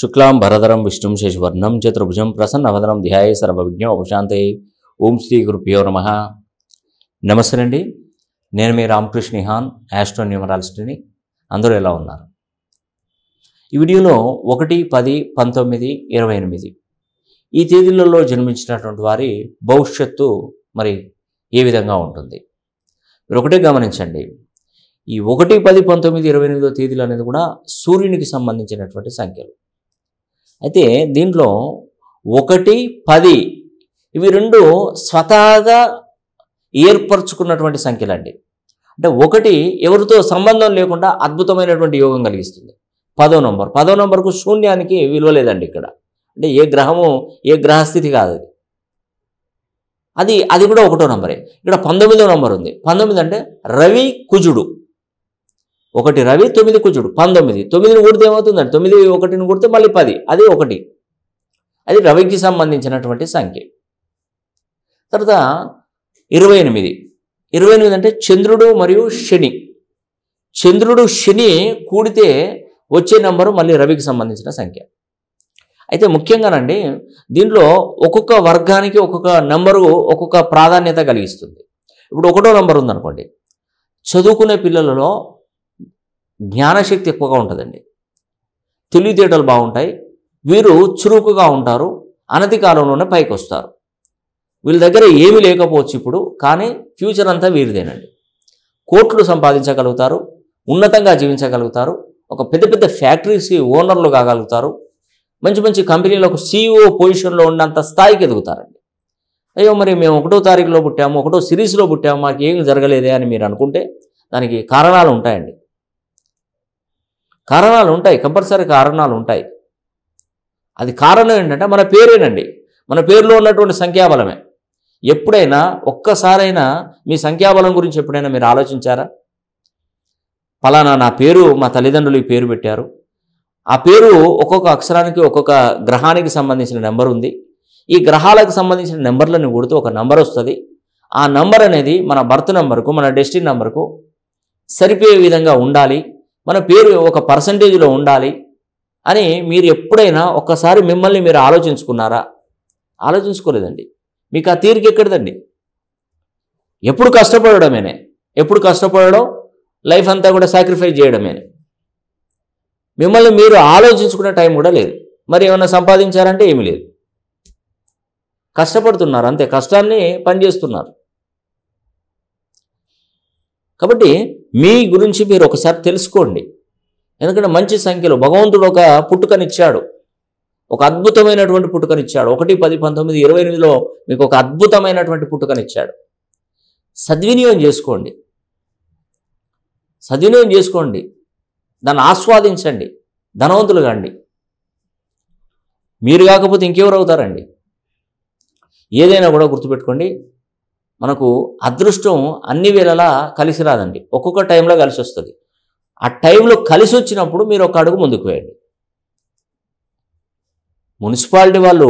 శుక్లాం భరధరం విష్ణుం శశివర్ణం చతుర్భుజం ప్రసన్నవదనం ధ్యాయ సర్వవిజ్ఞం ఉపశాంతే ఓం శ్రీ గురుభ్యో నమ నమస్తే అండి నేను మీ రామకృష్ణ నిహాన్ యాస్ట్రో న్యూమరాలజిస్ట్ని అందరూ ఎలా ఉన్నారు ఈ వీడియోలో ఒకటి పది పంతొమ్మిది ఇరవై ఎనిమిది ఈ తేదీలలో జన్మించినటువంటి వారి భవిష్యత్తు మరి ఏ విధంగా ఉంటుంది మీరు ఒకటే గమనించండి ఈ ఒకటి పది పంతొమ్మిది ఇరవై ఎనిమిదో తేదీలు అనేది కూడా సూర్యునికి సంబంధించినటువంటి సంఖ్యలు అయితే దీంట్లో ఒకటి పది ఇవి రెండు స్వతహాగా ఏర్పరచుకున్నటువంటి సంఖ్యలండి అంటే ఒకటి ఎవరితో సంబంధం లేకుండా అద్భుతమైనటువంటి యోగం కలిగిస్తుంది పదో నంబర్ పదో నంబర్కు శూన్యానికి విలువ లేదండి ఇక్కడ అంటే ఏ గ్రహము ఏ గ్రహస్థితి కాదు అది అది అది కూడా ఒకటో నంబరే ఇక్కడ పంతొమ్మిదో నంబర్ ఉంది పంతొమ్మిది అంటే రవి కుజుడు ఒకటి రవి తొమ్మిది కూర్చుడు పంతొమ్మిది తొమ్మిదిని కొడితే ఏమవుతుందండి తొమ్మిది ఒకటిని కొడితే మళ్ళీ పది అది ఒకటి అది రవికి సంబంధించినటువంటి సంఖ్య తర్వాత ఇరవై ఎనిమిది ఇరవై ఎనిమిది అంటే చంద్రుడు మరియు శని చంద్రుడు శని కూడితే వచ్చే నెంబరు మళ్ళీ రవికి సంబంధించిన సంఖ్య అయితే ముఖ్యంగానండి దీంట్లో ఒక్కొక్క వర్గానికి ఒక్కొక్క నెంబరు ఒక్కొక్క ప్రాధాన్యత కలిగిస్తుంది ఇప్పుడు ఒకటో నెంబర్ ఉందనుకోండి చదువుకునే పిల్లలలో జ్ఞానశక్తి ఎక్కువగా ఉంటుందండి తెలివితేటలు బాగుంటాయి వీరు చురుకుగా ఉంటారు అనతి కాలంలోనే పైకి వస్తారు వీళ్ళ దగ్గర ఏమీ లేకపోవచ్చు ఇప్పుడు కానీ ఫ్యూచర్ అంతా వీరిదేనండి కోట్లు సంపాదించగలుగుతారు ఉన్నతంగా జీవించగలుగుతారు ఒక పెద్ద పెద్ద ఫ్యాక్టరీస్కి ఓనర్లు కాగలుగుతారు మంచి మంచి కంపెనీలకు సీఈఓ పొజిషన్లో ఉన్నంత స్థాయికి ఎదుగుతారండి అయ్యో మరి మేము ఒకటో తారీఖులో పుట్టాము ఒకటో సిరీస్లో పుట్టాము మాకు ఏమి జరగలేదే అని మీరు అనుకుంటే దానికి కారణాలు ఉంటాయండి కారణాలు ఉంటాయి కంపల్సరీ కారణాలు ఉంటాయి అది కారణం ఏంటంటే మన పేరేనండి మన పేరులో ఉన్నటువంటి సంఖ్యాబలమే ఎప్పుడైనా ఒక్కసారైనా మీ సంఖ్యాబలం గురించి ఎప్పుడైనా మీరు ఆలోచించారా ఫలానా నా పేరు మా తల్లిదండ్రులు పేరు పెట్టారు ఆ పేరు ఒక్కొక్క అక్షరానికి ఒక్కొక్క గ్రహానికి సంబంధించిన నెంబర్ ఉంది ఈ గ్రహాలకు సంబంధించిన నెంబర్లను కొడుతూ ఒక నెంబర్ వస్తుంది ఆ నంబర్ అనేది మన బర్త్ నెంబర్కు మన డెస్టిన్ నెంబర్కు సరిపోయే విధంగా ఉండాలి మన పేరు ఒక పర్సంటేజ్లో ఉండాలి అని మీరు ఎప్పుడైనా ఒక్కసారి మిమ్మల్ని మీరు ఆలోచించుకున్నారా ఆలోచించుకోలేదండి మీకు ఆ తీరిక ఎక్కడదండి ఎప్పుడు కష్టపడమేనే ఎప్పుడు కష్టపడడం లైఫ్ అంతా కూడా సాక్రిఫైస్ చేయడమేనే మిమ్మల్ని మీరు ఆలోచించుకునే టైం కూడా లేదు మరి ఏమైనా సంపాదించారంటే ఏమీ లేదు కష్టపడుతున్నారు అంతే కష్టాన్ని పనిచేస్తున్నారు కాబట్టి మీ గురించి మీరు ఒకసారి తెలుసుకోండి ఎందుకంటే మంచి సంఖ్యలో భగవంతుడు ఒక పుట్టుకనిచ్చాడు ఒక అద్భుతమైనటువంటి పుట్టుకనిచ్చాడు ఒకటి పది పంతొమ్మిది ఇరవై ఎనిమిదిలో మీకు ఒక అద్భుతమైనటువంటి పుట్టుకనిచ్చాడు సద్వినియోగం చేసుకోండి సద్వినియోగం చేసుకోండి దాన్ని ఆస్వాదించండి ధనవంతులు కాండి మీరు కాకపోతే ఇంకెవరు అవుతారండి ఏదైనా కూడా గుర్తుపెట్టుకోండి మనకు అదృష్టం అన్ని వేళలా కలిసి రాదండి ఒక్కొక్క టైంలో కలిసి వస్తుంది ఆ టైంలో కలిసి వచ్చినప్పుడు మీరు ఒక అడుగు ముందుకు వేయండి మున్సిపాలిటీ వాళ్ళు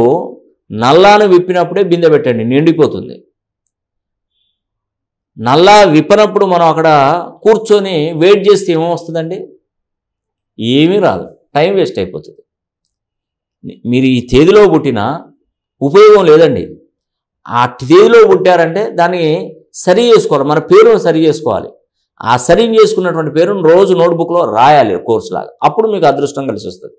నల్లాను విప్పినప్పుడే బిందె పెట్టండి నిండిపోతుంది నల్లా విప్పినప్పుడు మనం అక్కడ కూర్చొని వెయిట్ చేస్తే ఏమొస్తుందండి ఏమీ రాదు టైం వేస్ట్ అయిపోతుంది మీరు ఈ తేదీలో పుట్టినా ఉపయోగం లేదండి ఆ ట్వేలో పుట్టారంటే దాన్ని సరి చేసుకోవాలి మన పేరును సరి చేసుకోవాలి ఆ సరి చేసుకున్నటువంటి పేరును రోజు నోట్బుక్లో రాయాలి కోర్సు లాగా అప్పుడు మీకు అదృష్టం కలిసి వస్తుంది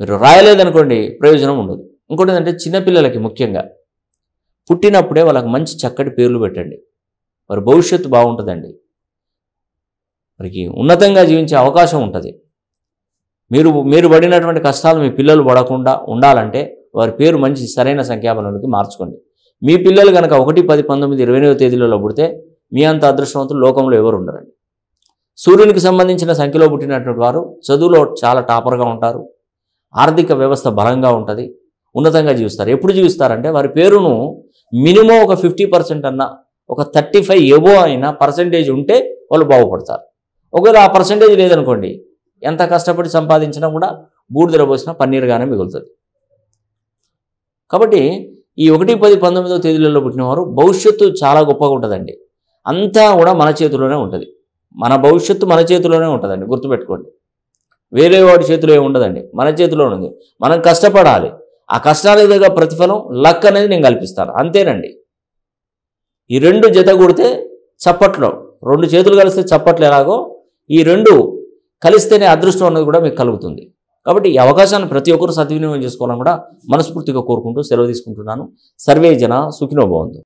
మీరు రాయలేదనుకోండి ప్రయోజనం ఉండదు ఇంకోటి ఏంటంటే చిన్నపిల్లలకి ముఖ్యంగా పుట్టినప్పుడే వాళ్ళకి మంచి చక్కటి పేర్లు పెట్టండి వారి భవిష్యత్తు బాగుంటుందండి వారికి ఉన్నతంగా జీవించే అవకాశం ఉంటుంది మీరు మీరు పడినటువంటి కష్టాలు మీ పిల్లలు పడకుండా ఉండాలంటే వారి పేరు మంచి సరైన సంఖ్యాబలంలోకి మార్చుకోండి మీ పిల్లలు కనుక ఒకటి పది పంతొమ్మిది ఇరవై ఎనిమిది తేదీలలో పుడితే మీ అంత అదృష్టవంతులు లోకంలో ఎవరు ఉండరండి సూర్యునికి సంబంధించిన సంఖ్యలో పుట్టినటువంటి వారు చదువులో చాలా టాపర్గా ఉంటారు ఆర్థిక వ్యవస్థ బలంగా ఉంటుంది ఉన్నతంగా జీవిస్తారు ఎప్పుడు జీవిస్తారంటే వారి పేరును మినిమం ఒక ఫిఫ్టీ పర్సెంట్ అన్న ఒక థర్టీ ఫైవ్ ఏవో అయినా పర్సంటేజ్ ఉంటే వాళ్ళు బాగుపడతారు ఒకవేళ ఆ పర్సంటేజ్ లేదనుకోండి ఎంత కష్టపడి సంపాదించినా కూడా బూడిదర పోసినా పన్నీరుగానే మిగులుతుంది కాబట్టి ఈ ఒకటి పది పంతొమ్మిదో తేదీలలో పుట్టినవారు భవిష్యత్తు చాలా గొప్పగా ఉంటుందండి అంతా కూడా మన చేతిలోనే ఉంటుంది మన భవిష్యత్తు మన చేతిలోనే ఉంటుందండి గుర్తుపెట్టుకోండి వేరే వాడి చేతిలో ఏమి ఉండదండి మన చేతిలో ఉంది మనం కష్టపడాలి ఆ కష్టానికి దగ్గర ప్రతిఫలం లక్ అనేది నేను కల్పిస్తాను అంతేనండి ఈ రెండు జత కొడితే చప్పట్లో రెండు చేతులు కలిస్తే చప్పట్లు ఎలాగో ఈ రెండు కలిస్తేనే అదృష్టం అనేది కూడా మీకు కలుగుతుంది కాబట్టి ఈ అవకాశాన్ని ప్రతి ఒక్కరూ సద్వినియోగం చేసుకోవాలని కూడా మనస్ఫూర్తిగా కోరుకుంటూ సెలవు తీసుకుంటున్నాను సర్వే జన సుఖినోభవంతు